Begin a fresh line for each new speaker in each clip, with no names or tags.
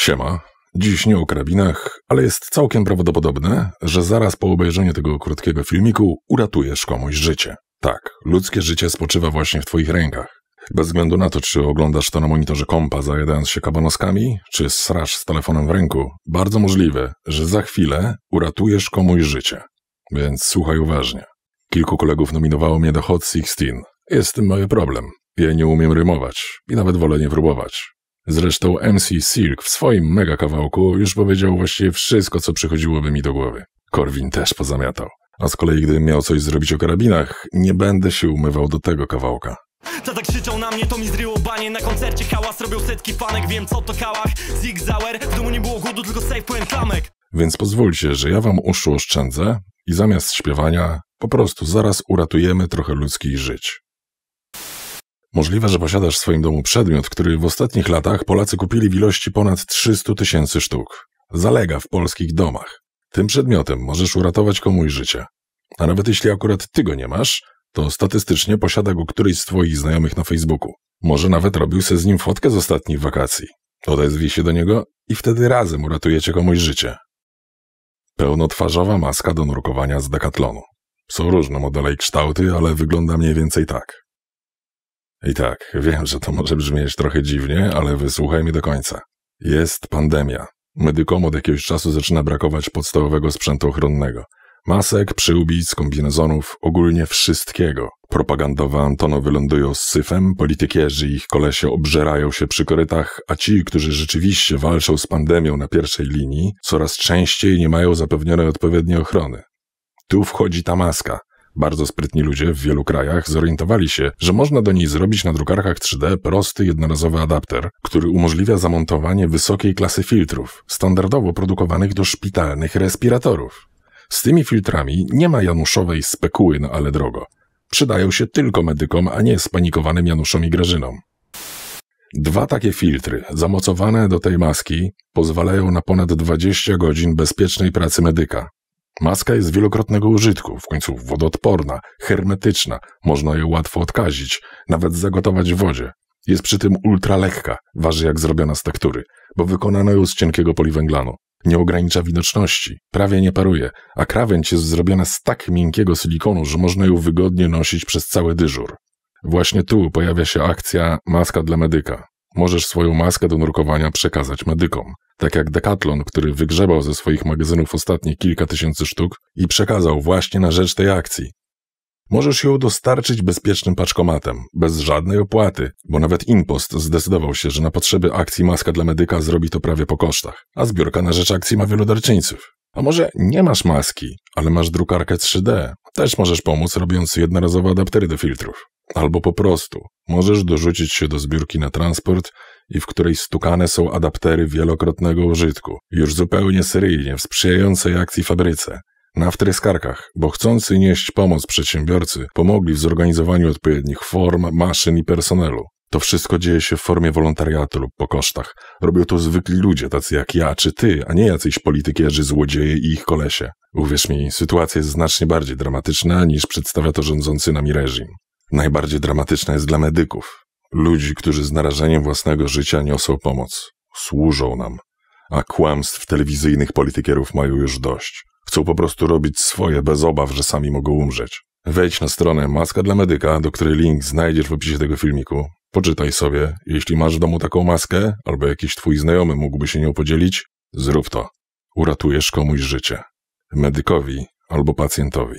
Siema. Dziś nie o karabinach, ale jest całkiem prawdopodobne, że zaraz po obejrzeniu tego krótkiego filmiku uratujesz komuś życie. Tak, ludzkie życie spoczywa właśnie w Twoich rękach. Bez względu na to, czy oglądasz to na monitorze kompa, zajadając się kabanoskami, czy srasz z telefonem w ręku, bardzo możliwe, że za chwilę uratujesz komuś życie. Więc słuchaj uważnie. Kilku kolegów nominowało mnie do Hot Sixteen. Jest tym mały problem. Ja nie umiem rymować i nawet wolę nie próbować. Zresztą MC Silk w swoim mega kawałku już powiedział właściwie wszystko, co przychodziłoby mi do głowy. Korwin też pozamiatał. A z kolei gdybym miał coś zrobić o karabinach, nie będę się umywał do tego kawałka. Tak na mnie, to mi zryło banie Na koncercie hałas setki fanek Wiem co to kałach, zigzauer W domu nie było głodu, tylko safe klamek Więc pozwólcie, że ja wam uszu oszczędzę I zamiast śpiewania Po prostu zaraz uratujemy trochę ludzkich żyć Możliwe, że posiadasz w swoim domu przedmiot, który w ostatnich latach Polacy kupili w ilości ponad 300 tysięcy sztuk. Zalega w polskich domach. Tym przedmiotem możesz uratować komuś życie. A nawet jeśli akurat ty go nie masz, to statystycznie posiada go któryś z twoich znajomych na Facebooku. Może nawet robił se z nim fotkę z ostatnich wakacji. Odezwij się do niego i wtedy razem uratujecie komuś życie. Pełnotwarzowa maska do nurkowania z dekatlonu. Są różne modele i kształty, ale wygląda mniej więcej tak. I tak, wiem, że to może brzmieć trochę dziwnie, ale wysłuchaj mi do końca. Jest pandemia. Medykom od jakiegoś czasu zaczyna brakować podstawowego sprzętu ochronnego. Masek, przyłbic, kombinezonów, ogólnie wszystkiego. Propagandowa Antono wylądują z syfem, politykierzy i ich kolesie obżerają się przy korytach, a ci, którzy rzeczywiście walczą z pandemią na pierwszej linii, coraz częściej nie mają zapewnionej odpowiedniej ochrony. Tu wchodzi ta maska bardzo sprytni ludzie w wielu krajach zorientowali się, że można do niej zrobić na drukarkach 3D prosty, jednorazowy adapter, który umożliwia zamontowanie wysokiej klasy filtrów, standardowo produkowanych do szpitalnych respiratorów. Z tymi filtrami nie ma Januszowej spekuły no ale drogo. Przydają się tylko medykom, a nie spanikowanym Januszom i Grażynom. Dwa takie filtry, zamocowane do tej maski, pozwalają na ponad 20 godzin bezpiecznej pracy medyka, Maska jest wielokrotnego użytku, w końcu wodoodporna, hermetyczna, można ją łatwo odkazić, nawet zagotować w wodzie. Jest przy tym ultra lekka, waży jak zrobiona z tektury, bo wykonano ją z cienkiego poliwęglanu. Nie ogranicza widoczności, prawie nie paruje, a krawędź jest zrobiona z tak miękkiego silikonu, że można ją wygodnie nosić przez cały dyżur. Właśnie tu pojawia się akcja Maska dla medyka. Możesz swoją maskę do nurkowania przekazać medykom tak jak Decathlon, który wygrzebał ze swoich magazynów ostatnie kilka tysięcy sztuk i przekazał właśnie na rzecz tej akcji. Możesz ją dostarczyć bezpiecznym paczkomatem, bez żadnej opłaty, bo nawet Impost zdecydował się, że na potrzeby akcji maska dla medyka zrobi to prawie po kosztach, a zbiórka na rzecz akcji ma wielu darczyńców. A może nie masz maski, ale masz drukarkę 3D? Też możesz pomóc robiąc jednorazowe adaptery do filtrów. Albo po prostu możesz dorzucić się do zbiórki na transport i w której stukane są adaptery wielokrotnego użytku, już zupełnie seryjnie w sprzyjającej akcji fabryce. Na wtryskarkach, bo chcący nieść pomoc przedsiębiorcy pomogli w zorganizowaniu odpowiednich form, maszyn i personelu. To wszystko dzieje się w formie wolontariatu lub po kosztach. Robią to zwykli ludzie, tacy jak ja czy ty, a nie jacyś politykierzy, złodzieje i ich kolesie. Uwierz mi, sytuacja jest znacznie bardziej dramatyczna niż przedstawia to rządzący nami reżim. Najbardziej dramatyczna jest dla medyków ludzi, którzy z narażeniem własnego życia niosą pomoc, służą nam, a kłamstw telewizyjnych politykierów mają już dość. Chcą po prostu robić swoje bez obaw, że sami mogą umrzeć. Wejdź na stronę Maska dla Medyka, do której link znajdziesz w opisie tego filmiku. Poczytaj sobie, jeśli masz w domu taką maskę, albo jakiś twój znajomy mógłby się nią podzielić, zrób to. Uratujesz komuś życie. Medykowi albo pacjentowi.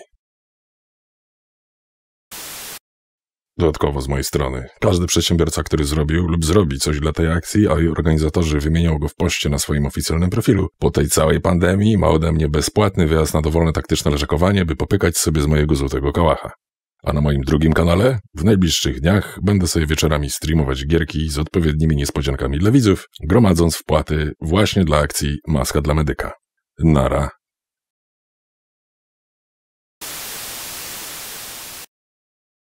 Dodatkowo z mojej strony. Każdy przedsiębiorca, który zrobił lub zrobi coś dla tej akcji, a jej organizatorzy wymienią go w poście na swoim oficjalnym profilu, po tej całej pandemii ma ode mnie bezpłatny wyjazd na dowolne taktyczne leżakowanie, by popykać sobie z mojego złotego kałacha. A na moim drugim kanale w najbliższych dniach będę sobie wieczorami streamować gierki z odpowiednimi niespodziankami dla widzów, gromadząc wpłaty właśnie dla akcji Maska dla Medyka. Nara.